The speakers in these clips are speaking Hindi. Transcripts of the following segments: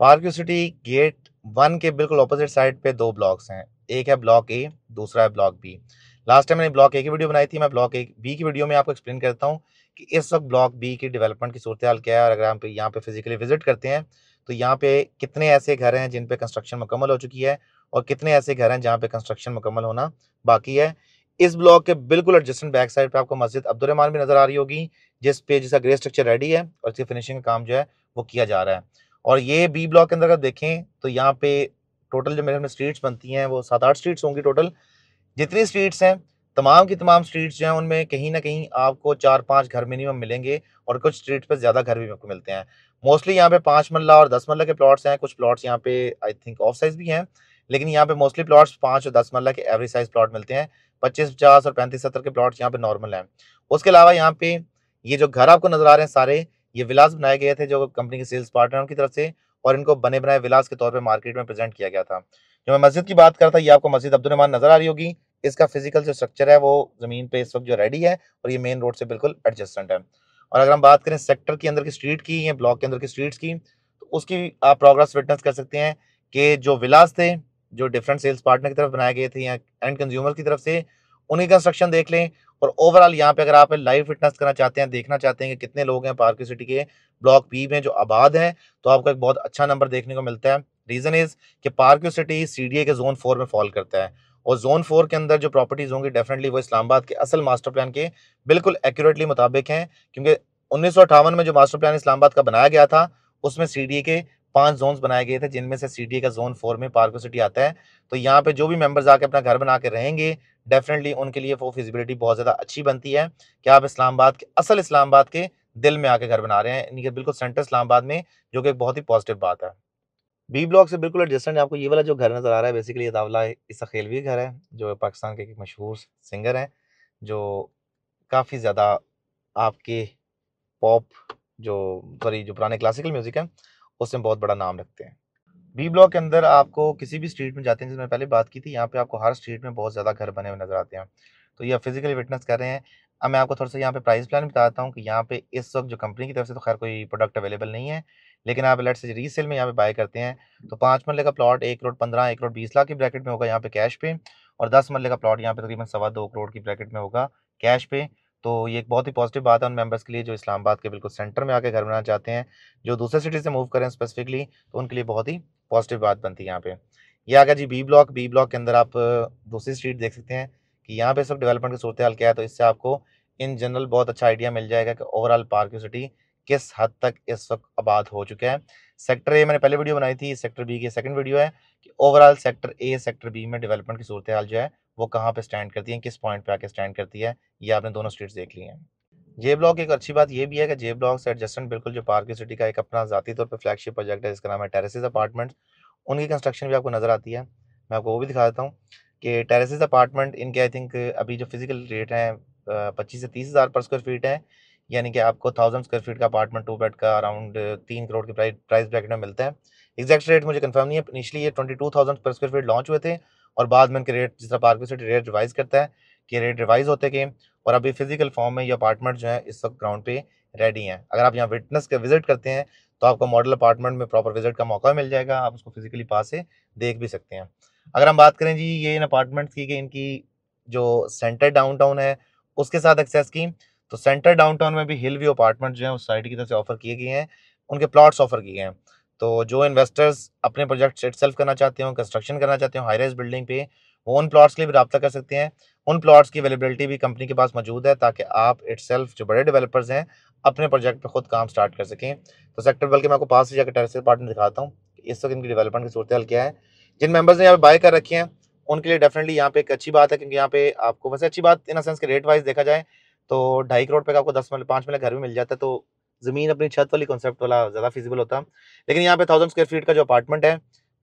पार्क सिटी गेट वन के बिल्कुल अपोजिट साइड पे दो ब्लॉक्स हैं एक है ब्लॉक ए दूसरा है ब्लॉक बी लास्ट टाइम मैंने ब्लॉक ए की वीडियो बनाई थी मैं ब्लॉक ए बी की वीडियो में आपको एक्सप्लेन करता हूँ कि इस वक्त ब्लॉक बी की डेवलपमेंट की सूरत हाल क्या है और अगर आप यहाँ पे फिजिकली विजिट करते हैं तो यहाँ पे कितने ऐसे घर हैं जिन पे कंस्ट्रक्शन मुकम्मल हो चुकी है और कितने ऐसे घर हैं जहाँ पे कंस्ट्रक्शन मुकम्मल होना बाकी है इस ब्लॉक के बिल्कुल एडजस्टेंट बैक साइड पे आपको मस्जिद अब्दुलरहमान भी नजर आ रही होगी जिस पे जिसका ग्रे स्ट्रक्चर रेडी है और इसकी फिनिशिंग का काम जो है वो किया जा रहा है और ये बी ब्लॉक के अंदर अगर देखें तो यहाँ पे टोटल जो मेरे हमने स्ट्रीट्स बनती हैं वो सात आठ स्ट्रीट्स होंगी टोटल जितनी स्ट्रीट्स हैं तमाम की तमाम स्ट्रीट्स जो हैं उनमें कहीं ना कहीं आपको चार पाँच घर मिनिमम मिलेंगे और कुछ स्ट्रीट पर ज़्यादा घर भी आपको मिलते हैं मोस्टली यहाँ पे पाँच मल्ला और दस मल्ला के प्लॉट्स हैं कुछ प्लॉट्स यहाँ पे आई थिंक ऑफ साइज भी हैं लेकिन यहाँ पे मोस्टली प्लॉट्स पाँच और दस मल्ला के एवरेज साइज प्लॉट मिलते हैं पच्चीस पचास और पैंतीस सत्तर के प्लॉट्स यहाँ पे नॉर्मल हैं उसके अलावा यहाँ पे ये जो घर आपको नज़र आ रहे हैं सारे ये विलास बनाए गए थे जो कंपनी के सेल्स पार्टनर की तरफ से और इनको बने बनाए विलास के तौर पर मार्केट में प्रेजेंट किया गया था जो मैं मस्जिद की बात कर रहा था ये आपको मस्जिद अब्दुलरमान नजर आ रही होगी इसका फिजिकल जो स्ट्रक्चर है वो ज़मीन पे इस वक्त जो रेडी है और ये मेन रोड से बिल्कुल एडजस्टेंट है और अगर हम बात करें सेक्टर के अंदर की स्ट्रीट की या ब्लॉक के अंदर की स्ट्रीट्स की तो उसकी आप प्रोग्रेस विटनेस कर सकते हैं कि जो विलास थे जो डिफरेंट सेल्स पार्टनर की तरफ बनाए गए थे या एंड कंज्यूमर की तरफ से उनकी कंस्ट्रक्शन देख लें और ओवरऑल यहाँ पे अगर आप लाइव फिटनेस करना चाहते हैं देखना चाहते हैं कि कितने लोग हैं पार्क सिटी के ब्लॉक बी में जो आबाद हैं तो आपको एक बहुत अच्छा नंबर देखने को मिलता है रीज़न इज़ कि पार्क सिटी सी के जोन फोर में फॉल करता है और जोन फोर के अंदर जो प्रॉपर्टीज़ होंगी डेफिनेटली वो इस्लामाबाद के असल मास्टर प्लान के बिल्कुल एक्यूरेटली मुताबिक हैं क्योंकि उन्नीस में जो मास्टर प्लान इस्लामाबाद का बनाया गया था उसमें सी के पांच जोन बनाए गए थे जिनमें से सीडीए का जोन फोर में पार्को सिटी आता है तो यहाँ पे जो भी मेंबर्स आके अपना घर बना के रहेंगे डेफिनेटली उनके लिए वो फिजिबिलिटी बहुत ज़्यादा अच्छी बनती है कि आप इस्लामाबाद के असल इस्लामाबाद के दिल में आके घर बना रहे हैं इनके बिल्कुल सेंटर इस्लामाबाद में जो कि एक बहुत ही पॉजिटिव बात है बी ब्लॉक से बिल्कुल एडजस्टेंट आपको ये वाला जो घर नज़र आ रहा है बेसिकली अदावला इसका खेलवी घर है जो पाकिस्तान के एक मशहूर सिंगर हैं जो काफ़ी ज़्यादा आपके पॉप जो सॉरी जो पुराने क्लासिकल म्यूज़िक है उसमें बहुत बड़ा नाम रखते हैं बी ब्लॉक के अंदर आपको किसी भी स्ट्रीट में जाते हैं जिसमें पहले बात की थी यहाँ पे आपको हर स्ट्रीट में बहुत ज़्यादा घर बने हुए नज़र आते हैं तो ये फिजिकली विटनेस कर रहे हैं अब मैं आपको थोड़ा सा यहाँ पे प्राइस प्लान बताता हूँ कि यहाँ पे इस वक्त जो कंपनी की तरफ से तो खैर कोई प्रोडक्ट अवेलेबल नहीं है लेकिन आप लेट से रीसेल में यहाँ पे बाय करते हैं तो पाँच मरल का प्लॉट एक करोड़ पंद्रह एक करोड़ बीस लाख की ब्रैकेट में होगा यहाँ पे कैश पे और दस मरल का प्लॉट यहाँ पे तकरीबन सवा दो करोड़ की ब्रैकेट में होगा कैश पे तो ये एक बहुत ही पॉजिटिव बात है उन मेंबर्स के लिए जो इस्लामाबाद के बिल्कुल सेंटर में आके घर बनाना चाहते हैं जो दूसरे सिटी से मूव करें स्पेसिफिकली तो उनके लिए बहुत ही पॉजिटिव बात बनती है यहाँ पे ये आ गया G B block B block के अंदर आप दूसरी स्ट्रीट देख सकते हैं कि यहाँ पे सब डेवलपमेंट की सूरत हाल क्या है तो इससे आपको इन जनरल बहुत अच्छा आइडिया मिल जाएगा कि ओवरऑल पार्क की सिटी किस हद तक इस वक्त आबाद हो चुका है सेक्टर ए मैंने पहले वीडियो बनाई थी सेक्टर बी की सेकंड वीडियो है कि overall sector A sector B में डेवलपमेंट की सूरत हाल जो है वो कहाँ पे स्टैंड करती है किस पॉइंट पे आके स्टैंड करती है ये आपने दोनों स्ट्रीट्स देख ली हैं जे ब्लॉक एक अच्छी बात ये भी है कि जे ब्लॉक से एडजस्टेंट बिल्कुल जो पार्क सिटी का एक अपना ज़ाती तौर पर फ्लैगशिप प्रोजेक्ट है जिसका नाम है टेरेसिस अपार्टमेंट्स उनकी कंस्ट्रक्शन भी आपको नज़र आती है मैं आपको वो भी दिखा देता हूँ कि टेरेसिस अपार्टमेंट इनके आई थिंक अभी जो फिजिकल रेट हैं पच्चीस से तीस हज़ार पर स्क्वायर फीट है यानी कि आपको थाउजेंड स्क्वायर फीट का अपार्टमेंट टू बेड का अराउंड तीन करोड़ के प्राइस प्राइस ब्रैकेट में मिलता है एग्जैक्ट रेट मुझे कंफर्म नहीं है इनिशियली ये twenty two thousand square feet launch हुए थे और बाद में इनके रेट जिस तरह पार्क सिटी रेट रिवाइज करता है कि रेट रिवाइज होते गए और अभी फिजिकल फॉर्म में ये अपार्टमेंट जो है इस वक्त ग्राउंड पे रेडी हैं अगर आप यहाँ विटनेस के विजिट करते हैं तो आपको मॉडल अपार्टमेंट में प्रॉपर विजिट का मौका मिल जाएगा आप उसको फिजिकली पास से देख भी सकते हैं अगर हम बात करें जी ये इन अपार्टमेंट्स की कि इनकी जो सेंटर डाउनटाउन है उसके साथ एक्सेस की तो सेंटर डाउनटाउन में भी हिल व्यू अपार्टमेंट जो है उस साइड की तरफ से ऑफर किए गए हैं उनके प्लॉट्स ऑफर किए गए हैं तो जो इन्वेस्टर्स अपने प्रोजेक्ट सेट सेल्फ करना चाहते हो कंस्ट्रक्शन करना चाहते हो हाई राइज बिल्डिंग पे वो उन प्लॉट्स के लिए भी रबा कर सकते हैं उन प्लॉट्स की अवेलेबिलिटी भी कंपनी के पास मौजूद है ताकि आप इट जो बड़े डेवलपर्स हैं अपने प्रोजेक्ट पर खुद काम स्टार्ट कर सकें तो सेक्टर बल्कि मैं आपको पास से जाकर टेरिस पार्टनर दिखाता हूँ इस वक्त इनकी डेवलपमेंट की सूरत हाल क्या है जिन मेबर्स ने यहाँ पे बाय कर रखे हैं उनके लिए डेफिनेटली यहाँ पे एक अच्छी बात है क्योंकि यहाँ पे आपको वैसे अच्छी बात इन सेंस के रेट वाइज देखा जाए तो ढाई करोड़ पे आपको दस मिले पाँच मिले घर में मिल जाता है तो ज़मीन अपनी छत वाली कॉन्सेप्ट वाला ज़्यादा फिजिबल होता लेकिन यहाँ पे थाउजेंड स्क्वेयर फीट का जो अपार्टमेंट है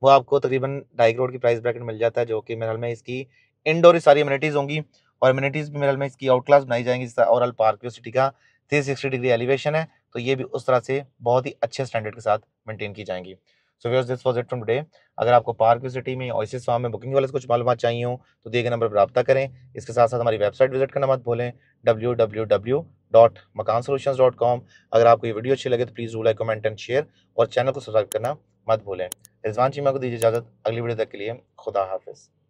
वो आपको तकरीबन ढाई करोड़ की प्राइस ब्रैकेट मिल जाता है जो कि मेरे में इसकी इनडोर सारी अम्यूनिटीज़ होंगी और अम्यूनिटीज़ भी मेरे में इसकी आउट क्लास बनाई जाएंगी जिसका ओवरऑल पार्क सिटी का थ्री डिग्री एलिवेशन है तो ये भी उस तरह से बहुत ही अच्छे स्टैंडर्ड के साथ मेंटेन की जाएंगी so viewers this was it from today अगर आपको पार्क सिटी में और इसी में बुकिंग वाले कुछ मालूम चाहिए हो तो दिए गए नंबर पर रब्ता करें इसके साथ साथ हमारी वेबसाइट विजिट करना मत भूलें डब्ल्यू डब्ल्यू डब्ल्यू डॉट मकान सोल्यूशन डॉट कॉम अगर आपको ये वीडियो अच्छी लगे तो please like comment and share और चैनल को सब्सक्राइब करना मत भूलें रिजवान चीमा को दीजिए इजाज़त अगली वीडियो तक के लिए खुदा हाफिज़